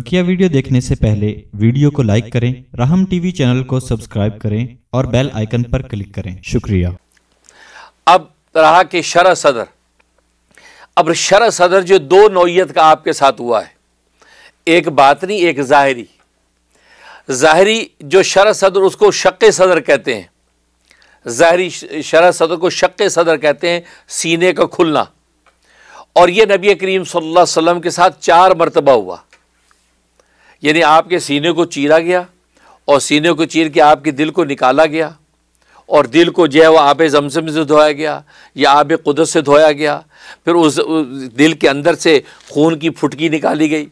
बकिया वीडियो देखने से पहले वीडियो को लाइक करें राहम टीवी चैनल को सब्सक्राइब करें और बेल आइकन पर क्लिक करें शुक्रिया अब रहा कि शरा सदर अब शरा सदर जो दो नोयत का आपके साथ हुआ है एक बातनी एक ज़ाहरी ज़ाहरी जो शरा सदर उसको शक्के सदर कहते हैं ज़ाहरी शरा सदर को शक्के सदर कहते हैं सीने का खुलना और ये नबी करीम सल्लल्लाहु अलैहि वसल्लम के साथ चार मरतबा हुआ यानी आपके सीने को चीरा गया और सीने को चीर के आपके दिल को निकाला गया और दिल को जो है वह आब जमजम से धोया गया या आब कुदरत से धोया गया फिर उस, उस दिल के अंदर से खून की फुटकी निकाली गई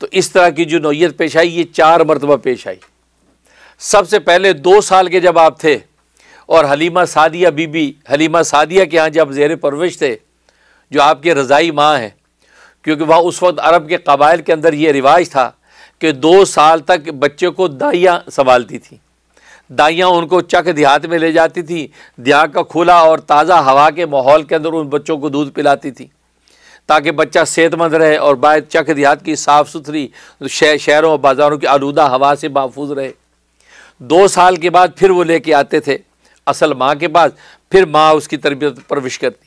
तो इस तरह की जो नोयत पेश आई ये चार मरतबा पेश आई सबसे पहले दो साल के जब आप थे और हलीमा सादिया बीबी हलीमा सादिया के यहाँ जब जेर परवरिश थे जो आपके रज़ाई माँ हैं क्योंकि वह उस वक्त अरब के कबाइल के अंदर ये रिवाज था कि दो साल तक बच्चे को दाइयाँ संभालती थी दाइयाँ उनको चक देहात में ले जाती थी देहात का खुला और ताज़ा हवा के माहौल के अंदर उन बच्चों को दूध पिलाती थी ताकि बच्चा सेहतमंद रहे और बाय चक देहात की साफ़ सुथरी शह, शहरों और बाज़ारों की आलूदा हवा से महफूज रहे दो साल के बाद फिर वो लेके आते थे असल माँ के पास फिर माँ उसकी तरबियत परविश करती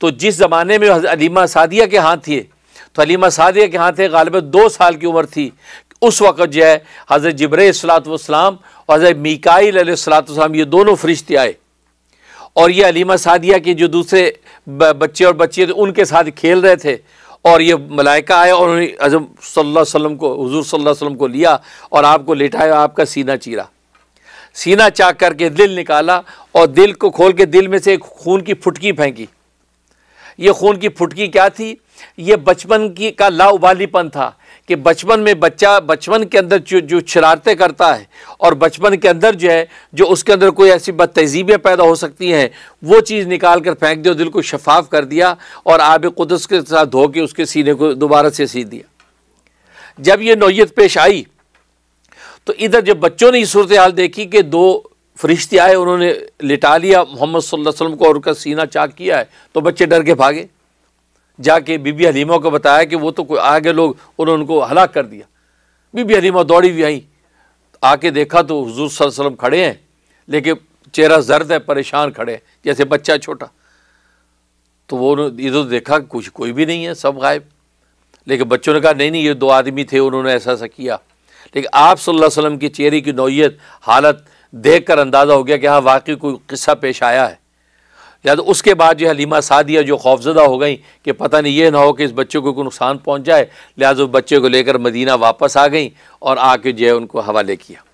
तो जिस ज़माने में अलीमा सादिया के हाथ थे तो हलीमा सादिया के हाथ थे गालिब दो साल की उम्र थी उस वक़्त जो है हज़रत जबरसलातम और हज़रत मिकाईल सलातम ये दोनों फरिश्ते आए और ये अलीमा सादिया के जो दूसरे बच्चे और बच्चे थे उनके साथ खेल रहे थे और ये मलाइका आए और उन्होंने अजम सल्ला वसम को हजूर सल्ला वसम को लिया और आपको लेटाया आपका सीना चीरा सीना चाक करके दिल निकाला और दिल को खोल के दिल में से एक खून की फुटकी फेंकी ये खून की फुटकी क्या थी ये बचपन की का लाउबालीपन था कि बचपन में बच्चा बचपन के अंदर जो जो शरारतें करता है और बचपन के अंदर जो है जो उसके अंदर कोई ऐसी बद तहजीबें पैदा हो सकती हैं वो चीज़ निकाल कर फेंक दिया दिल को शफाफ कर दिया और आब कुदस के साथ धो के उसके सीने को दोबारा से सी दिया जब ये नोयत पेश आई तो इधर जब बच्चों ने ये सूरत हाल देखी कि दो फरिश्ते आए उन्होंने लिटा लिया मोहम्मद वसल्लम को और उनका सीना चाक किया है तो बच्चे डर के भागे जाके बीबी हलीमा को बताया कि वो तो कोई आगे लोग उन्होंने उनको हलाक कर दिया बीबी हलीमा दौड़ी भी आई आके देखा तो हजूर वसल्लम खड़े हैं लेकिन चेहरा जर्द है परेशान खड़े हैं जैसे बच्चा छोटा तो वो इधर तो देखा कुछ कोई भी नहीं है सब गायब लेकिन बच्चों ने कहा नहीं नहीं ये दो आदमी थे उन्होंने ऐसा ऐसा किया लेकिन आप सल्लल्लाहु अलैहि वसल्लम के चेहरे की नौीयत हालत देख कर अंदाज़ा हो गया कि हाँ वाकई कोई किस्सा पेश आया है या तो उसके बाद जो हलीमा सादिया जो खौफजदा हो गई कि पता नहीं ये ना हो कि इस बच्चे को कोई नुकसान पहुँच जाए लिहाजा उस बच्चे को लेकर मदीना वापस आ गई और आके जो है उनको हवाले किया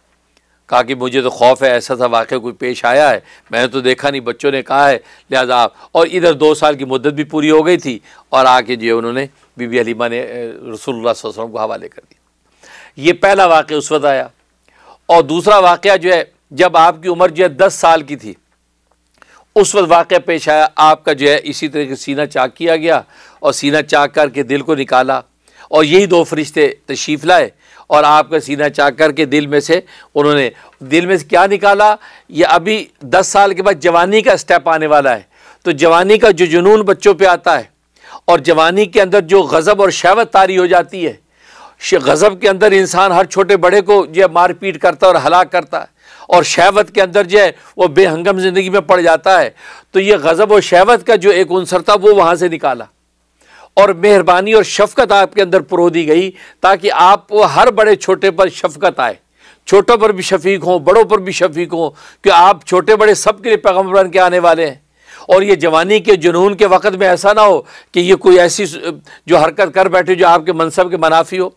कहा कि मुझे तो खौफ है ऐसा सा वाक़ कोई पेश आया है मैंने तो देखा नहीं बच्चों ने कहा है लिहाजा आप और इधर दो साल की मुद्दत भी पूरी हो गई थी और आके जो है उन्होंने बीबी हलीमा ने रसूल वसलम को हवाले कर दिया ये पहला वाक़ उस वक्त आया और दूसरा वाक़ जो है जब आपकी उम्र जो है दस साल की थी उस वक्त वाक़ पेश आया आपका जो है इसी तरह का सीना चाक किया गया और सीना चाक करके दिल को निकाला और यही दो फरिश्ते तशीफ लाए और आपका सीना चाक करके दिल में से उन्होंने दिल में से क्या निकाला ये अभी दस साल के बाद जवानी का स्टेप आने वाला है तो जवानी का जो जुनून बच्चों पर आता है और जवानी के अंदर जो गज़ब और शहवत तारी हो जाती है गज़ब के अंदर इंसान हर छोटे बड़े को जो मारपीट करता और हलाक करता है और शहवत के अंदर जो है वो बेहंगम ज़िंदगी में पड़ जाता है तो ये गज़ब और शहवत का जो एक अनसर था वो वहाँ से निकाला और मेहरबानी और शफकत आपके अंदर परो दी गई ताकि आप हर बड़े छोटे पर शफकत आए छोटों पर भी शफीक हों बड़ों पर भी शफीक हों कि आप छोटे बड़े सब के लिए पैगम्बर के आने वाले हैं और ये जवानी के जुनून के वक़्त में ऐसा ना हो कि ये कोई ऐसी जो हरकत कर बैठे जो आपके मनसब के मनाफी हो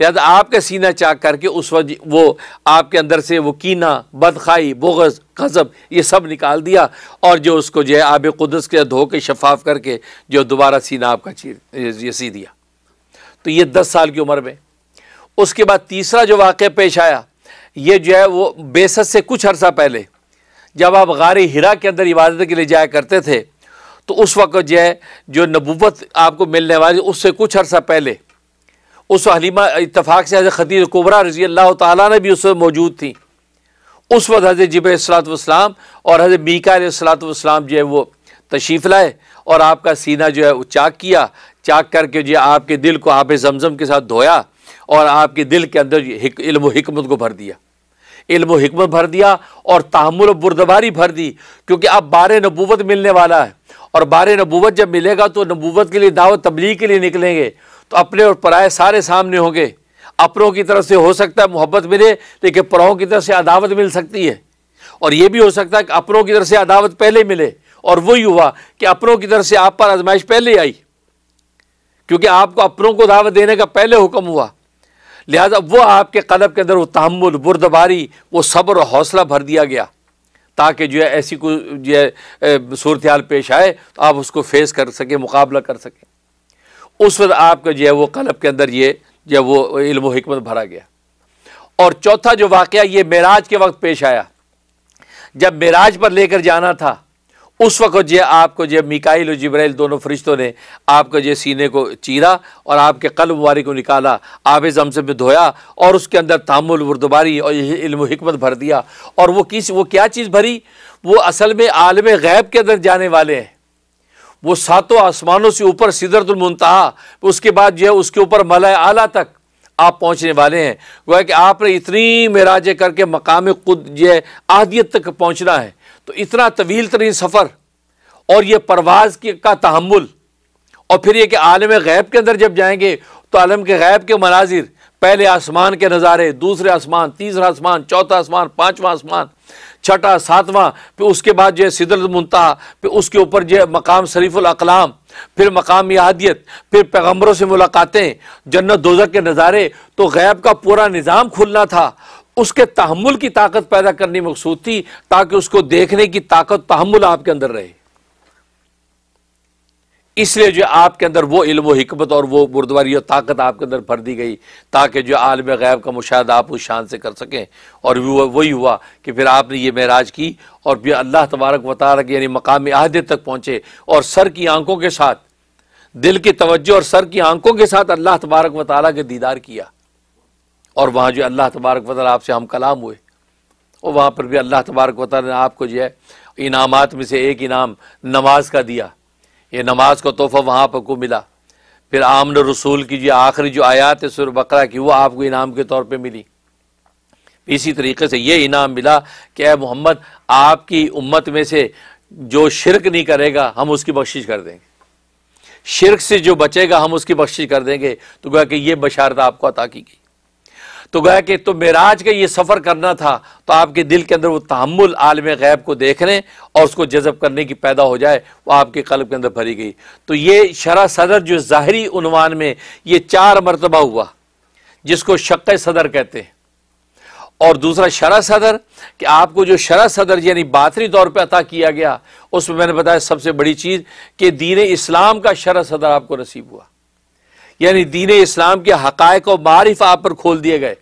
लिहाजा आपका सीना चाक करके उस वज वो आपके अंदर से वो कीना बदखाई बोगज़ गज़ब ये सब निकाल दिया और जो उसको जो है आब कुदस के धो के शफाफ करके जो दोबारा सीना आपका चीर ये सी दिया तो ये दस साल की उम्र में उसके बाद तीसरा जो वाक़ पेश आया ये जो है वो बेसत से कुछ अरसा पहले जब आप गार हिरा के अंदर इबादत के लिए जाया करते थे तो उस वक्त जो है जो नबूत आपको मिलने वाली उससे कुछ अर्सा पहले उस हलीमा इतफाक़ से हज़रत खदीर कुबरा रजी अल्लाह ताली भी उस वक्त मौजूद थी उस वक्त हज़रत जब सलातम और हज़रत बीका सलातम जो है वो तशरीफ़ लाए और आपका सीना जो है वो चाक किया चाक करके जो आपके दिल को आप जमज़म के साथ धोया और आपके दिल के अंदर इल्म हमत को भर दिया इल्म हिकमत भर दिया और तहमुल बुरदबारी भर दी क्योंकि अब बार नबूवत मिलने वाला है और बार नबूवत जब मिलेगा तो नबूवत के लिए दावत तबलीग के लिए निकलेंगे तो अपने और पराए सारे सामने होंगे अपनों की तरफ से हो सकता है मोहब्बत मिले लेकिन पराओं की तरफ से अदावत मिल सकती है और ये भी हो सकता है कि अपनों की तरफ से अदावत पहले मिले और वही हुआ कि अपनों की तरफ से आप पर आजमाइश पहले आई क्योंकि आपको अपनों को दावत देने का पहले हुक्म हुआ लिहाजा वह आपके कदम के अंदर वो तहमुल बुरदबारी वो सब्र और हौसला भर दिया गया ताकि जो है ऐसी कोई जो है सूरत पेश आए तो आप उसको फेस कर सकें मुकाबला कर सकें उस वक्त आपका जो है वो कलब के अंदर ये जो वो इल्म हिकमत भरा गया और चौथा जो वाकया ये मराज के वक्त पेश आया जब मराज पर लेकर जाना था उस वक्त जो आपको जो मिकाइल और जब्राइल दोनों फरिश्तों ने आपको जो सीने को चीरा और आपके कल मुबारी को निकाला आप जमसम में धोया और उसके अंदर तामुल बुरदबारी और इल्म हिकमत भर दिया और वो किस वो क्या चीज़ भरी वो असल में आलम गैब के अंदर जाने वाले हैं वो सातों आसमानों से ऊपर सीदरतुलमतहा उसके बाद जो है उसके ऊपर मलय आला तक आप पहुँचने वाले हैं है कि आपने इतनी मराज करके मकाम खुद यह आदियत तक पहुँचना है तो इतना तवील तरीन सफ़र और ये परवाज़ की का तहमुल और फिर ये कि आलम गैब के अंदर जब जाएंगे तो आलम के गैब के मनाजिर पहले आसमान के नज़ारे दूसरे आसमान तीसरा आसमान चौथा आसमान पाँचवा आसमान छठा सातवां फिर उसके बाद जो है सिदरत मुनतहा फिर उसके ऊपर जो है मकाम अकलाम फिर मकाम यादियत फिर पैगम्बरों से मुलाकातें जन्नत दोजा के नज़ारे तो गैब का पूरा निज़ाम खुलना था उसके तहमुल की ताकत पैदा करनी मकसूद थी ताकि उसको देखने की ताकत तहमुल आपके अंदर रहे इसलिए जो आपके अंदर वो इल्म हमत और वो बुरदवारी और ताकत आपके अंदर भर दी गई ताकि जो आलम गैब का मुशाह आप उस शान से कर सकें और वही हुआ कि फिर आपने ये महराज की और फिर अल्लाह तबारक वतारक यानी मकामी आहदे तक पहुँचे और सर की आंखों के साथ दिल की तवज्जो और सर की आंखों के साथ अल्लाह तबारक व के दीदार किया और वहाँ जो अल्लाह तबारक वाल आपसे हम कलाम हुए और वहाँ पर भी अल्लाह तबारक वाल ने आपको जो है इनामात में से एक इनाम नमाज का दिया ये नमाज का तोहफ़ा वहाँ पर को मिला फिर आमन रसूल की जो आखिरी जो आयात सुर बकरा की वो आपको इनाम के तौर पर मिली इसी तरीके से ये इनाम मिला कि अः मोहम्मद आपकी उम्मत में से जो शिरक नहीं करेगा हम उसकी बख्शिश कर देंगे शिरक से जो बचेगा हम उसकी बख्शिश कर देंगे तो क्या कि यह बशारत आपको अता की गई तो गया कि तो मेराज का ये सफ़र करना था तो आपके दिल के अंदर वो तहमुल आलम गैब को देखने और उसको जज़ब करने की पैदा हो जाए वो आपके कलब के अंदर भरी गई तो ये शरा सदर जो ज़ाहरी उनवान में ये चार मरतबा हुआ जिसको शक् सदर कहते हैं और दूसरा शरा सदर कि आपको जो शरा सदर यानी बातरी तौर पर अता किया गया उसमें मैंने बताया सबसे बड़ी चीज़ कि दीन इस्लाम का शरा सदर आपको नसीब हुआ यानी दीन इस्लाम के हक़ और मारिफ आप पर खोल दिए गए